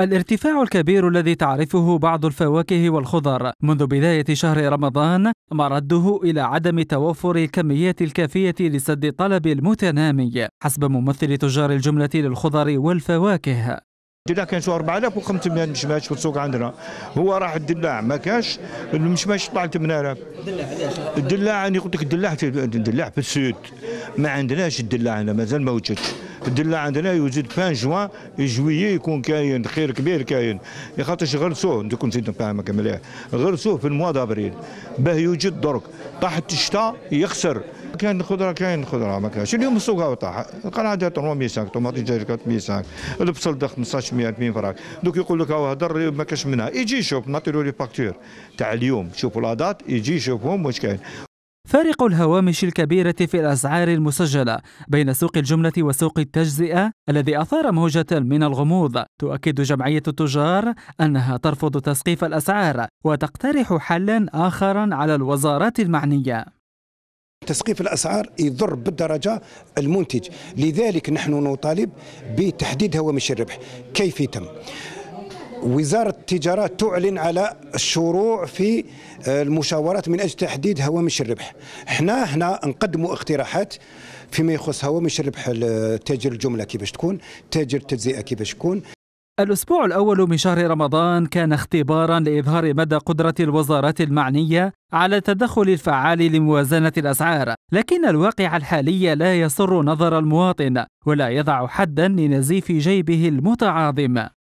الارتفاع الكبير الذي تعرفه بعض الفواكه والخضر منذ بداية شهر رمضان مرده إلى عدم توفر الكميات الكافية لسد الطلب المتنامي حسب ممثل تجار الجملة للخضر والفواكه الدلاع كان شو 4500 مشماش في السوق عندنا هو راح الدلاع ما كانش المشماش طلع 8000 الدلاع علاش الدلاع انا قلت لك الدلاع الدلاع في السود ما عندناش الدلاع هنا مازال ما وجدش الدله عندنا يوجد بان جوان جويي يكون كاين خير كبير كاين خاطرش غرسوه انت كنت انت فاهمك مليح غرسوه في الموا ابريل باه يوجد درك طاحت الشتاء يخسر كاين خضره كاين خضره ما كاينش اليوم السوق طاح القناعه ديال 350 طوماطي ديال 450 البصل دار 1500 200 فرانك دوك يقول لك هاو هضر ما كاش منها يجي يشوف له لي فاكتور تاع اليوم شوفوا لا دات يجي يشوفهم واش كاين فارق الهوامش الكبيرة في الأسعار المسجلة بين سوق الجملة وسوق التجزئة الذي أثار موجة من الغموض تؤكد جمعية التجار أنها ترفض تسقيف الأسعار وتقترح حلا آخرا على الوزارات المعنية تسقيف الاسعار يضر بالدرجه المنتج لذلك نحن نطالب بتحديد هوامش الربح كيف يتم وزارة التجارة تعلن على الشروع في آه، المشاورات من أجل تحديد هوامش الربح احنا هنا نقدموا اقتراحات فيما يخص هوامش الربح تاجر الجملة كيفاش تكون تاجر التجزئة كيفاش تكون الأسبوع الأول من شهر رمضان كان اختبارا لإظهار مدى قدرة الوزارات المعنية على التدخل الفعال لموازنة الأسعار، لكن الواقع الحالي لا يسر نظر المواطن ولا يضع حدا لنزيف جيبه المتعاظم.